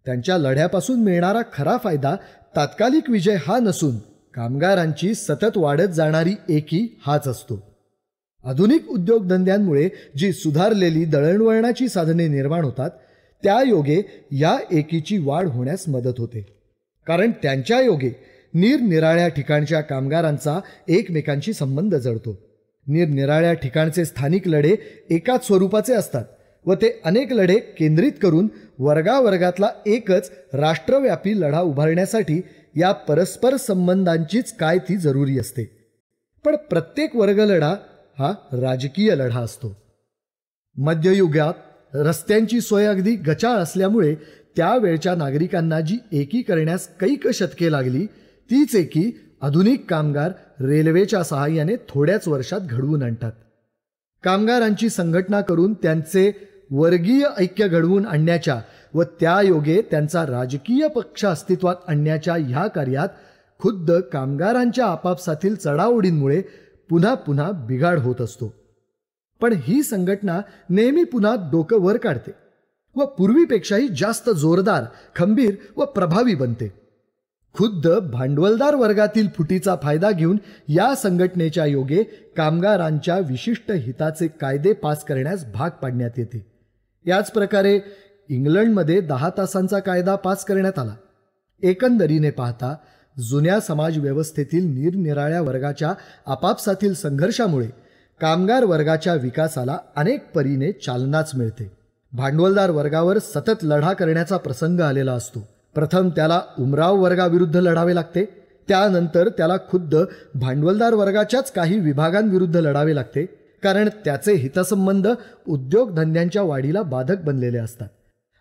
त्यांच्या लढ्यापासून मिळणारा खरा फायदा तात्कालिक विजय हा नसून कामगारांची सतत वाढत जाणारी एकी हाच असतो आधुनिक उद्योगधंद्यांमुळे जी सुधारलेली दळणवळणाची साधने निर्माण होतात त्या योगे या एकीची वाढ होण्यास मदत होते कारण त्यांच्या योगे निरनिराळ्या ठिकाणच्या कामगारांचा एकमेकांशी संबंध जडतो निरनिराळ्या ठिकाणचे स्थानिक लढे एकाच स्वरूपाचे असतात व ते अनेक लढे केंद्रित करून वर्गावर्गातला एकच राष्ट्रव्यापी लढा उभारण्यासाठी या परस्पर संबंधांचीच काय ती जरुरी असते पण प्रत्येक वर्गलढा हा राजकीय लढा असतो मध्ययुगात रस्त्यांची सोय अगदी गचाळ असल्यामुळे त्यावेळच्या नागरिकांना जी एकी करण्यास कैक शतके लागली तीच एकी आधुनिक कामगार रेल्वेच्या सहाय्याने थोड्याच वर्षात घडवून आणतात कामगारांची संघटना करून त्यांचे वर्गीय ऐक्य घडवून आणण्याच्या व त्या योगे त्यांचा राजकीय पक्ष अस्तित्वात आणण्याच्या ह्या कार्यात खुद्द कामगारांच्या आपापसातील चढाओढींमुळे पुन्हा पुन्हा बिघाड होत असतो पण ही संघटना नेहमी पुन्हा डोकं वर काढते व पूर्वीपेक्षाही जास्त जोरदार खंबीर व प्रभावी बनते खुद्द भांडवलदार वर्गातील फुटीचा फायदा घेऊन या संघटनेच्या योगे कामगारांच्या विशिष्ट हिताचे कायदे पास करण्यास भाग पाडण्यात येते याच प्रकारे इंग्लंडमध्ये दहा तासांचा कायदा पास करण्यात आला एकंदरीने पाहता जुन्या समाजव्यवस्थेतील निरनिराळ्या वर्गाच्या आपापसातील संघर्षामुळे कामगार वर्गाच्या विकासाला अनेक परीने चालनाच मिळते भांडवलदार वर्गावर सतत लढा करण्याचा प्रसंग आलेला असतो प्रथम त्याला उमराव वर्गाविरुद्ध लढावे लागते त्यानंतर त्याला खुद्द भांडवलदार वर्गाच्याच काही विभागांविरुद्ध लढावे लागते कारण त्याचे हितसंबंध उद्योगधंद्यांच्या वाढीला बाधक बनलेले असतात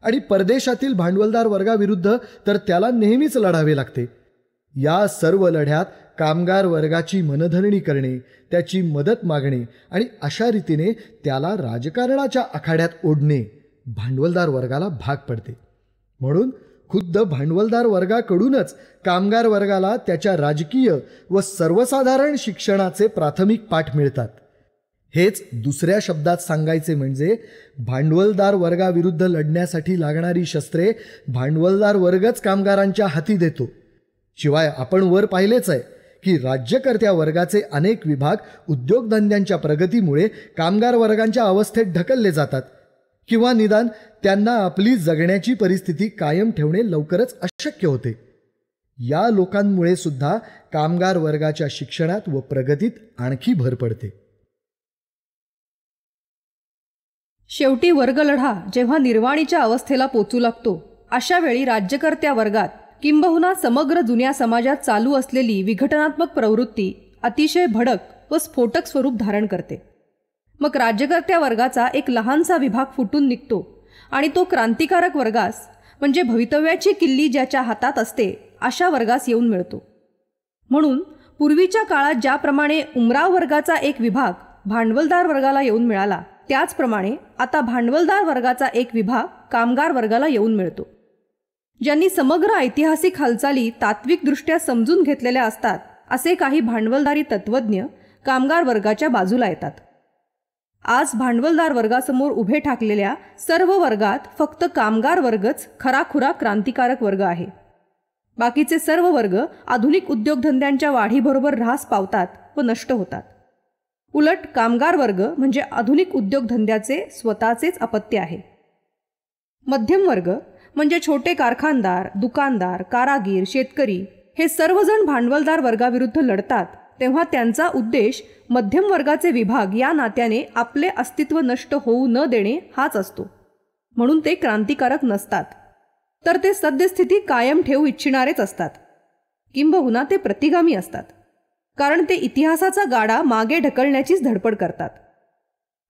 आणि परदेशातील भांडवलदार वर्गाविरुद्ध तर त्याला नेहमीच लढावे लागते या सर्व लढ्यात कामगार वर्गाची मनधरणी करणे त्याची मदत मागणे आणि अशा रीतीने त्याला राजकारणाच्या आखाड्यात ओढणे भांडवलदार वर्गाला भाग पडते म्हणून खुद्द भांडवलदार वर्गाकडूनच कामगार वर्गाला त्याच्या राजकीय व सर्वसाधारण शिक्षणाचे प्राथमिक पाठ मिळतात हेच दुसऱ्या शब्दात सांगायचे म्हणजे भांडवलदार वर्गाविरुद्ध लढण्यासाठी लागणारी शस्त्रे भांडवलदार वर्गच कामगारांच्या हाती देतो शिवाय आपण वर पाहिलेच आहे की राज्यकर्त्या वर्गाचे अनेक विभाग उद्योगधंद्यांच्या प्रगतीमुळे कामगार वर्गांच्या अवस्थेत ढकलले जातात किंवा निदान त्यांना आपली जगण्याची परिस्थिती कायम ठेवणे लवकरच अशक्य होते या लोकांमुळे सुद्धा कामगार वर्गाच्या शिक्षणात व प्रगतीत आणखी भर पडते शेवटी वर्गलढा जेव्हा निर्वाणीच्या अवस्थेला पोचू लागतो अशा वेळी राज्यकर्त्या वर्गात किंबहुना समग्र जुन्या समाजात चालू असलेली विघटनात्मक प्रवृत्ती अतिशय भडक व स्फोटक स्वरूप धारण करते मग राज्यकर्त्या वर्गाचा एक लहानसा विभाग फुटून निघतो आणि तो क्रांतिकारक वर्गास म्हणजे भवितव्याची किल्ली ज्याच्या हातात असते अशा वर्गास येऊन मिळतो म्हणून पूर्वीच्या काळात ज्याप्रमाणे उमराव वर्गाचा एक विभाग भांडवलदार वर्गाला येऊन मिळाला त्याचप्रमाणे आता भांडवलदार वर्गाचा एक विभाग कामगार वर्गाला येऊन मिळतो ज्यांनी समग्र ऐतिहासिक हालचाली तात्विकदृष्ट्या समजून घेतलेल्या असतात असे काही भांडवलदारी तत्वज्ञ कामगार वर्गाच्या बाजूला येतात आज भांडवलदार वर्गासमोर उभे ठाकलेल्या सर्व वर्गात फक्त कामगार वर्गच खराखुरा क्रांतिकारक वर्ग आहे बाकीचे सर्व वर्ग आधुनिक उद्योगधंद्यांच्या वाढीबरोबर ऱ्हास पावतात व नष्ट होतात उलट कामगार वर्ग म्हणजे आधुनिक उद्योगधंद्याचे स्वतःचेच अपत्य आहे मध्यम वर्ग म्हणजे छोटे कारखानदार दुकानदार कारागीर शेतकरी हे सर्वजण भांडवलदार वर्गाविरुद्ध लढतात तेव्हा त्यांचा उद्देश मध्यम वर्गाचे विभाग या नात्याने आपले अस्तित्व नष्ट होऊ न देणे हाच असतो म्हणून ते क्रांतिकारक नसतात तर ते सद्यस्थिती कायम ठेवू इच्छिणारेच असतात किंबहुना ते प्रतिगामी असतात कारण ते इतिहासाचा गाडा मागे ढकलण्याचीच धडपड करतात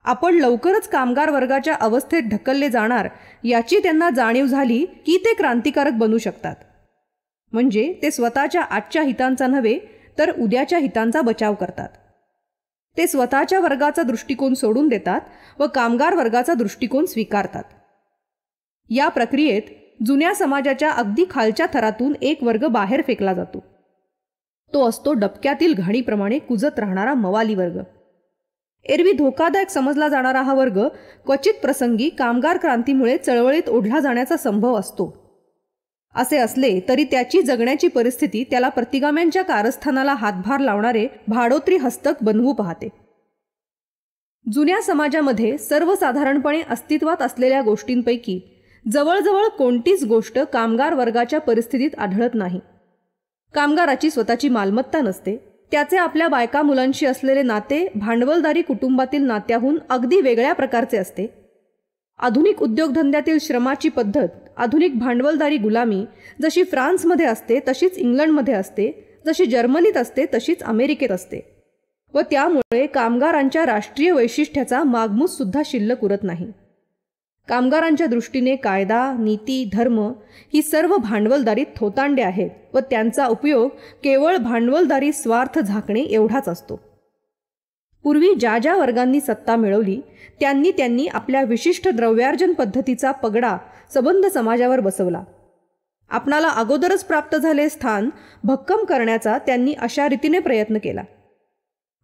आपण लवकरच कामगार वर्गाच्या अवस्थेत ढकलले जाणार याची त्यांना जाणीव झाली की ते क्रांतिकारक बनू शकतात म्हणजे ते स्वतःच्या आजच्या हितांचा नव्हे तर उद्याच्या हितांचा बचाव करतात ते स्वतःच्या वर्गाचा दृष्टिकोन सोडून देतात व कामगार वर्गाचा दृष्टिकोन स्वीकारतात या प्रक्रियेत जुन्या समाजाच्या अगदी खालच्या थरातून एक वर्ग बाहेर फेकला जातो तो असतो डबक्यातील घाणीप्रमाणे कुजत राहणारा मवाली वर्ग एरवी धोकादायक समजला जाणारा हा वर्ग क्वचित प्रसंगी कामगार क्रांतीमुळे चळवळीत ओढला जाण्याचा संभव असतो असे असले तरी त्याची जगण्याची परिस्थिती त्याला प्रतिगाम्यांच्या कारस्थानाला हातभार लावणारे भाडोत्री हस्तक बनवू पाहते जुन्या समाजामध्ये सर्वसाधारणपणे अस्तित्वात असलेल्या गोष्टींपैकी जवळजवळ कोणतीच गोष्ट कामगार वर्गाच्या परिस्थितीत आढळत नाही कामगाराची स्वतःची मालमत्ता नसते त्याचे आपल्या बायका मुलांशी असलेले नाते भांडवलदारी कुटुंबातील नात्याहून अगदी वेगळ्या प्रकारचे असते आधुनिक उद्योगधंद्यातील श्रमाची पद्धत आधुनिक भांडवलदारी गुलामी जशी फ्रान्समध्ये असते तशीच इंग्लंडमध्ये असते जशी जर्मनीत असते तशीच अमेरिकेत असते व त्यामुळे कामगारांच्या राष्ट्रीय वैशिष्ट्याचा सुद्धा शिल्लक उरत नाही कामगारांच्या दृष्टीने कायदा नीती धर्म ही सर्व भांडवलदारीत थोतांडे आहेत व त्यांचा उपयोग केवळ भांडवलदारी स्वार्थ झाकणे एवढाच असतो पूर्वी ज्या ज्या वर्गांनी सत्ता मिळवली त्यांनी त्यांनी आपल्या विशिष्ट द्रव्यार्जन पद्धतीचा पगडा सबंध समाजावर बसवला आपणाला अगोदरच प्राप्त झाले स्थान भक्कम करण्याचा त्यांनी अशा रीतीने प्रयत्न केला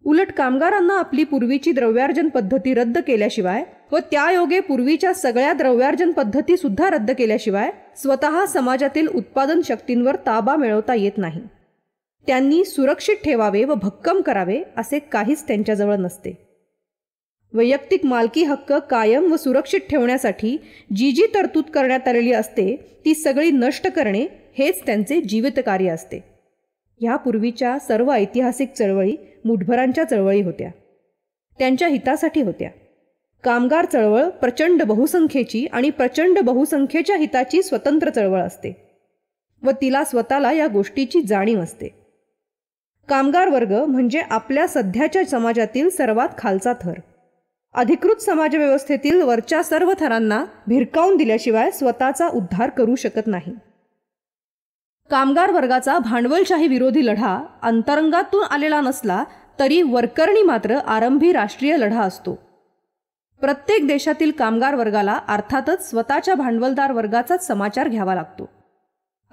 उलट कामगारांना आपली पूर्वीची द्रव्यार्जन पद्धती रद्द केल्याशिवाय व त्यायोगे पूर्वीच्या सगळ्या द्रव्यार्जन पद्धती सुद्धा रद्द केल्याशिवाय स्वतः समाजातील उत्पादन शक्तींवर ताबा मिळवता येत नाही त्यांनी सुरक्षित ठेवावे व भक्कम करावे असे काहीच त्यांच्याजवळ नसते वैयक्तिक मालकी हक्क कायम व सुरक्षित ठेवण्यासाठी जी जी तरतूद करण्यात आलेली असते ती सगळी नष्ट करणे हेच त्यांचे जीवितकार्य असते ह्यापूर्वीच्या सर्व ऐतिहासिक चळवळी मुठभरांच्या चळवळी होत्या त्यांच्या हितासाठी होत्या कामगार चळवळ प्रचंड बहुसंख्येची आणि प्रचंड बहुसंख्येच्या हिताची स्वतंत्र चळवळ असते व तिला स्वतःला या गोष्टीची जाणीव असते कामगार वर्ग म्हणजे आपल्या सध्याच्या समाजातील सर्वात खालचा थर अधिकृत समाजव्यवस्थेतील वरच्या सर्व थरांना भिरकावून दिल्याशिवाय स्वतःचा उद्धार करू शकत नाही कामगार वर्गाचा भांडवलशाही विरोधी लढा अंतरंगातून आलेला नसला तरी वर्करणी मात्र आरंभी राष्ट्रीय लढा असतो प्रत्येक देशातील कामगार वर्गाला अर्थातच स्वतःच्या भांडवलदार वर्गाचाच समाचार घ्यावा लागतो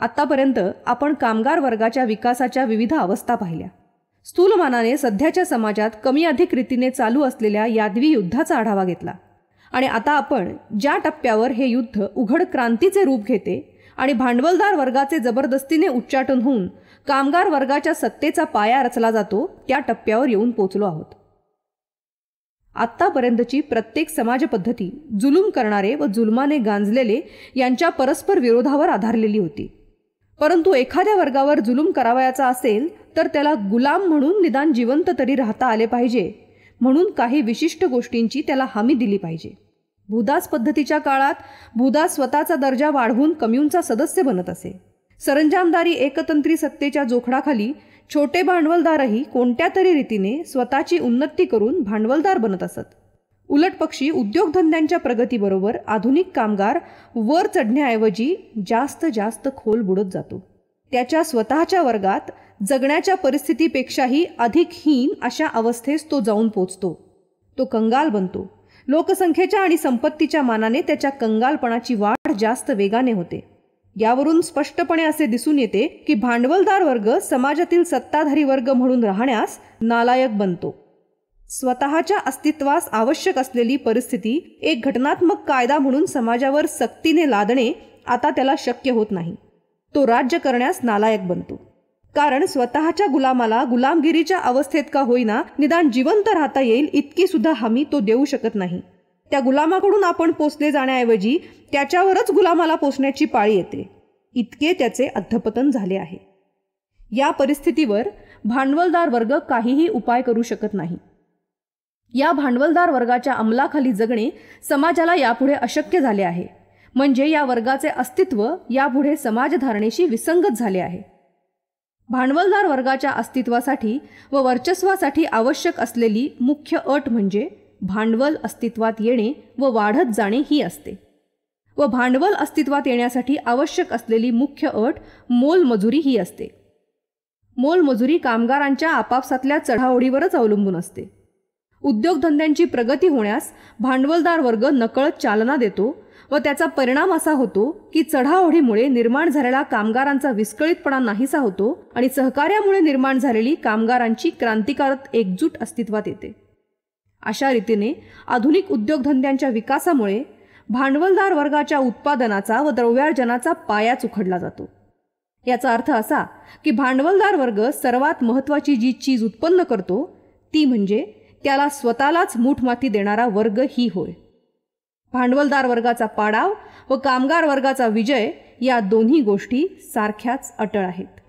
आत्तापर्यंत आपण कामगार वर्गाच्या विकासाच्या विविध अवस्था पाहिल्या स्थूलमानाने सध्याच्या समाजात कमी अधिक रीतीने चालू असलेल्या यादवी युद्धाचा आढावा घेतला आणि आता आपण ज्या टप्प्यावर हे युद्ध उघड क्रांतीचे रूप घेते आणि भांडवलदार वर्गाचे जबरदस्तीने उच्चाटन होऊन कामगार वर्गाच्या सत्तेचा पाया रचला जातो त्या टप्प्यावर येऊन पोचलो आहोत आत्तापर्यंतची प्रत्येक समाजपद्धती जुलूम करणारे व जुलमाने गांजलेले यांच्या परस्पर विरोधावर आधारलेली होती परंतु एखाद्या वर्गावर जुलूम करावयाचा असेल तर त्याला गुलाम म्हणून निदान जिवंत तरी राहता आले पाहिजे म्हणून काही विशिष्ट गोष्टींची त्याला हमी दिली पाहिजे भूदास पद्धतीच्या काळात भूदास स्वतःचा दर्जा वाढवून कम्युनचा सदस्य बनत असे सरंजामदारी एकतंत्री सत्तेच्या जोखडाखाली छोटे भांडवलदारही कोणत्या तरी रीतीने स्वतःची उन्नती करून भांडवलदार बनत असत उलट पक्षी उद्योगधंद्यांच्या प्रगतीबरोबर आधुनिक कामगार वर चढण्याऐवजी जास्त जास्त खोल बुडत जातो त्याच्या स्वतःच्या वर्गात जगण्याच्या परिस्थितीपेक्षाही अधिक हीन अशा अवस्थेस तो जाऊन पोचतो तो कंगाल बनतो लोकसंख्येच्या आणि संपत्तीच्या मानाने त्याच्या कंगालपणाची वाढ जास्त वेगाने होते यावरून स्पष्टपणे असे दिसून येते की भांडवलदार वर्ग समाजातील सत्ताधारी वर्ग म्हणून राहण्यास नालायक बनतो स्वतःच्या अस्तित्वास आवश्यक असलेली परिस्थिती एक घटनात्मक कायदा म्हणून समाजावर सक्तीने लादणे आता त्याला शक्य होत नाही तो राज्य करण्यास नालायक बनतो कारण स्वतःच्या गुलामाला गुलामगिरीच्या अवस्थेत का होईना निदान जिवंत राहता येईल इतकी सुद्धा हमी तो देऊ शकत नाही त्या गुलामाकडून आपण पोचले जाण्याऐवजी त्याच्यावरच गुलामाला पोचण्याची पाळी येते इतके त्याचे अधपतन झाले आहे या परिस्थितीवर भांडवलदार वर्ग काहीही उपाय करू शकत नाही या भांडवलदार वर्गाच्या अंमलाखाली जगणे समाजाला यापुढे अशक्य झाले आहे म्हणजे या वर्गाचे अस्तित्व यापुढे समाजधारणेशी विसंगत झाले आहे भांडवलदार वर्गाच्या अस्तित्वासाठी व वर्चस्वासाठी आवश्यक असलेली मुख्य अट म्हणजे भांडवल अस्तित्वात येणे व वाढत जाणे ही असते व भांडवल अस्तित्वात येण्यासाठी आवश्यक असलेली मुख्य अट मोलमजुरी ही असते मोलमजुरी कामगारांच्या आपापसातल्या चढाओढीवरच अवलंबून असते उद्योगधंद्यांची प्रगती होण्यास भांडवलदार वर्ग नकळत चालना देतो व त्याचा परिणाम असा होतो की चढाओढीमुळे निर्माण झालेला कामगारांचा विस्कळीतपणा नाहीसा होतो आणि सहकार्यामुळे निर्माण झालेली कामगारांची क्रांतिकारक एकजूट अस्तित्वात येते अशा रीतीने आधुनिक उद्योगधंद्यांच्या विकासामुळे भांडवलदार वर्गाच्या उत्पादनाचा व द्रव्यार्जनाचा पायाच उखडला जातो याचा अर्थ असा की भांडवलदार वर्ग सर्वात महत्त्वाची जी चीज उत्पन्न करतो ती म्हणजे त्याला स्वतःलाच मूठमाती देणारा वर्ग ही होय भांडवलदार वर्गाचा पाडाव व कामगार वर्गाचा विजय या दोन्ही गोष्टी सारख्याच अटळ आहेत